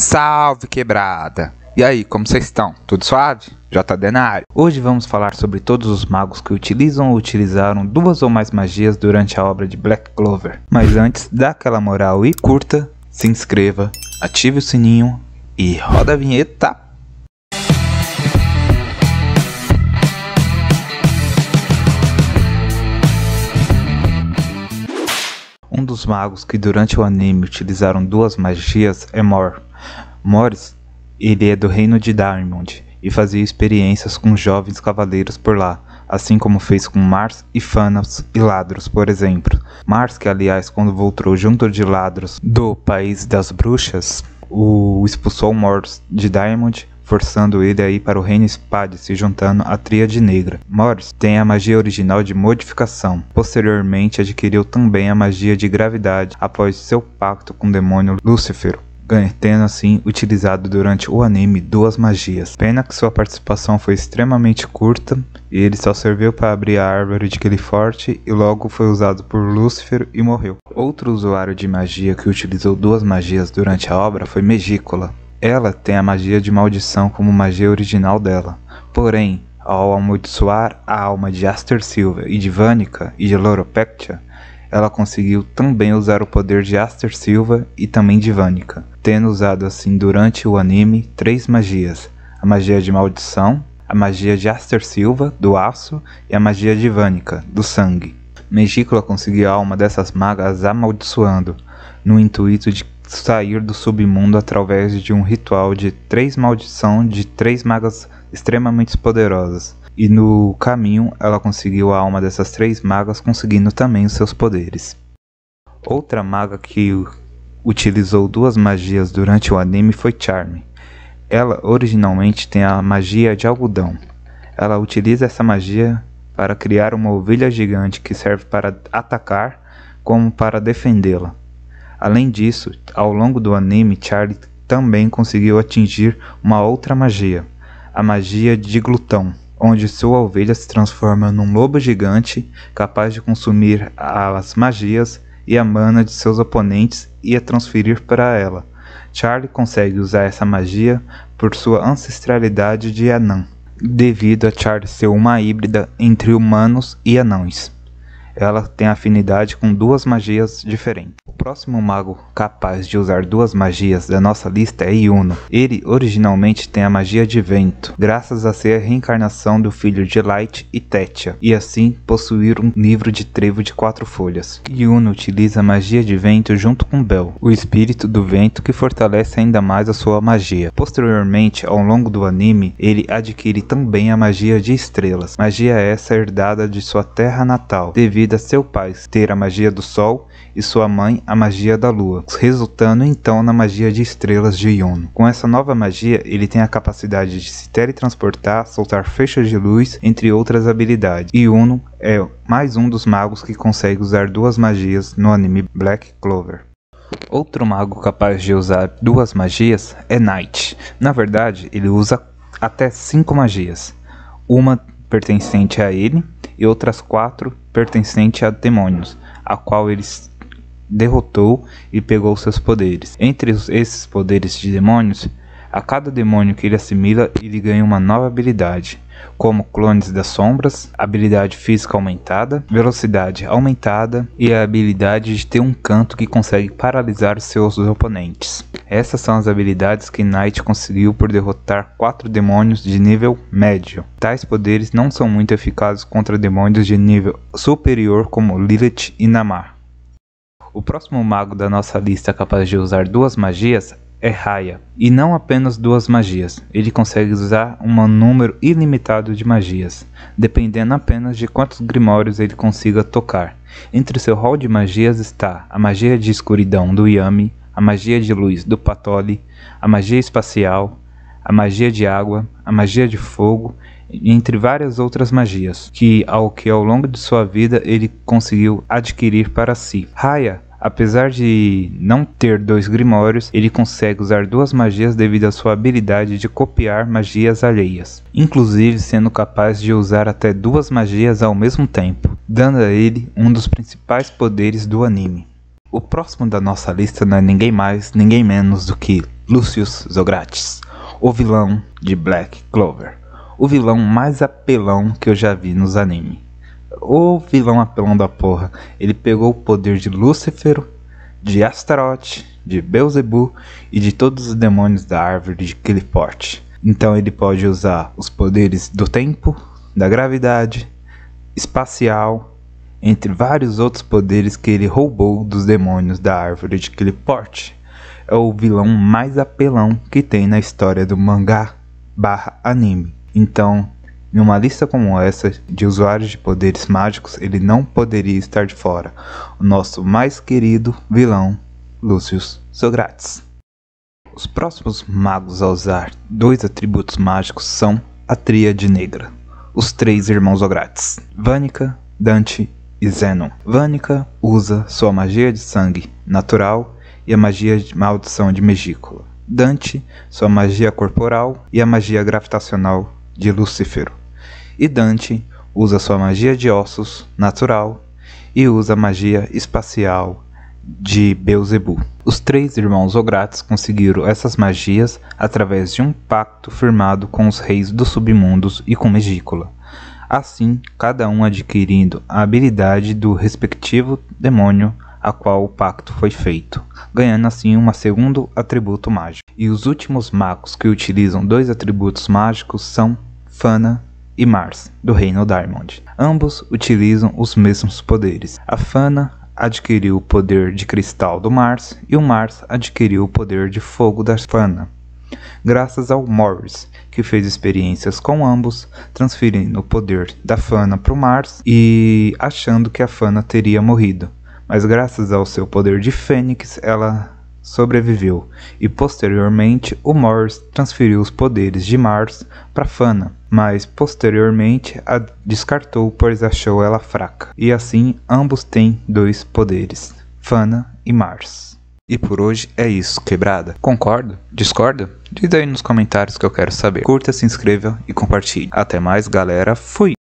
Salve quebrada! E aí, como vocês estão? Tudo suave? JD na área. Hoje vamos falar sobre todos os magos que utilizam ou utilizaram duas ou mais magias durante a obra de Black Clover. Mas antes, dá aquela moral e curta, se inscreva, ative o sininho e roda a vinheta dos magos que durante o anime utilizaram duas magias é Mor. Morris, ele é do reino de Diamond e fazia experiências com jovens cavaleiros por lá, assim como fez com Mars e Fanas e Ladros, por exemplo. Mars, que aliás, quando voltou junto de Ladros do País das Bruxas, o expulsou Morris de Diamond forçando ele a ir para o Reino Spade se juntando à Tríade Negra. Morris tem a magia original de modificação. Posteriormente adquiriu também a magia de gravidade após seu pacto com o demônio Lúcifer, tendo assim utilizado durante o anime duas magias. Pena que sua participação foi extremamente curta e ele só serviu para abrir a árvore de Kiliforte e logo foi usado por Lúcifer e morreu. Outro usuário de magia que utilizou duas magias durante a obra foi Megícola. Ela tem a magia de maldição como magia original dela, porém, ao amaldiçoar a alma de Aster Silva e de Vânica e de Loropectia, ela conseguiu também usar o poder de Aster Silva e também de Vânica, tendo usado assim durante o anime três magias: a magia de maldição, a magia de Aster Silva, do aço, e a magia de Vânica do sangue. Mejicula conseguiu a alma dessas magas amaldiçoando, no intuito de sair do submundo através de um ritual de três maldição de três magas extremamente poderosas. E no caminho, ela conseguiu a alma dessas três magas, conseguindo também os seus poderes. Outra maga que utilizou duas magias durante o anime foi Charme. Ela originalmente tem a magia de algodão. Ela utiliza essa magia para criar uma ovelha gigante que serve para atacar como para defendê-la. Além disso, ao longo do anime, Charlie também conseguiu atingir uma outra magia, a magia de Glutão, onde sua ovelha se transforma num lobo gigante capaz de consumir as magias e a mana de seus oponentes e a transferir para ela. Charlie consegue usar essa magia por sua ancestralidade de Anã, devido a Charlie ser uma híbrida entre humanos e anões ela tem afinidade com duas magias diferentes. O próximo mago capaz de usar duas magias da nossa lista é Yuno. Ele originalmente tem a magia de vento, graças a ser a reencarnação do filho de Light e Tetia, e assim possuir um livro de trevo de quatro folhas. Yuno utiliza a magia de vento junto com Bel, o espírito do vento que fortalece ainda mais a sua magia. Posteriormente, ao longo do anime, ele adquire também a magia de estrelas, magia essa herdada de sua terra natal, devido de seu pai ter a magia do Sol e sua mãe a magia da Lua, resultando então na magia de estrelas de Yuno. Com essa nova magia, ele tem a capacidade de se teletransportar, soltar feixes de luz, entre outras habilidades. Yuno é mais um dos magos que consegue usar duas magias no anime Black Clover. Outro mago capaz de usar duas magias é Knight. Na verdade, ele usa até cinco magias. Uma pertencente a ele e outras quatro pertencente a demônios, a qual ele derrotou e pegou seus poderes. Entre esses poderes de demônios, a cada demônio que ele assimila, ele ganha uma nova habilidade, como clones das sombras, habilidade física aumentada, velocidade aumentada e a habilidade de ter um canto que consegue paralisar seus oponentes. Essas são as habilidades que Knight conseguiu por derrotar quatro demônios de nível médio. Tais poderes não são muito eficazes contra demônios de nível superior como Lilith e Namar. O próximo mago da nossa lista capaz de usar duas magias é Raya, e não apenas duas magias, ele consegue usar um número ilimitado de magias, dependendo apenas de quantos grimórios ele consiga tocar. Entre seu hall de magias está a magia de escuridão do Yami, a magia de luz do Patoli, a magia espacial, a magia de água, a magia de fogo, entre várias outras magias, que ao que ao longo de sua vida ele conseguiu adquirir para si. Raya Apesar de não ter dois grimórios, ele consegue usar duas magias devido à sua habilidade de copiar magias alheias, inclusive sendo capaz de usar até duas magias ao mesmo tempo, dando a ele um dos principais poderes do anime. O próximo da nossa lista não é ninguém mais, ninguém menos do que Lucius Zogrates, o vilão de Black Clover. O vilão mais apelão que eu já vi nos anime. O vilão apelão da porra, ele pegou o poder de Lúcifer, de Astaroth, de Beelzebub e de todos os demônios da árvore de Kiliforte. Então ele pode usar os poderes do tempo, da gravidade, espacial entre vários outros poderes que ele roubou dos demônios da árvore de Cliport. É o vilão mais apelão que tem na história do mangá barra anime. Então, em uma lista como essa de usuários de poderes mágicos, ele não poderia estar de fora. O nosso mais querido vilão, Lucius Socrates. Os próximos magos a usar dois atributos mágicos são a Tríade Negra, os três irmãos Socrates, Vânica, Dante e Zenon. Vânica usa sua magia de sangue natural e a magia de maldição de Megícola. Dante, sua magia corporal e a magia gravitacional de Lucífero. E Dante usa sua magia de ossos natural e usa a magia espacial de Beelzebu. Os três irmãos Ográtis conseguiram essas magias através de um pacto firmado com os reis dos submundos e com Megícola assim cada um adquirindo a habilidade do respectivo demônio a qual o pacto foi feito, ganhando assim um segundo atributo mágico. E os últimos magos que utilizam dois atributos mágicos são Fana e Mars, do reino Diamond. Ambos utilizam os mesmos poderes. A Fana adquiriu o poder de cristal do Mars e o Mars adquiriu o poder de fogo da Fana, graças ao Morris, que fez experiências com ambos, transferindo o poder da Fana para o Mars e achando que a Fana teria morrido. Mas graças ao seu poder de Fênix, ela sobreviveu e posteriormente o Morris transferiu os poderes de Mars para Fana, mas posteriormente a descartou pois achou ela fraca. E assim ambos têm dois poderes, Fana e Mars. E por hoje é isso, quebrada. Concordo? Discorda? Diz aí nos comentários que eu quero saber. Curta, se inscreva e compartilhe. Até mais, galera. Fui!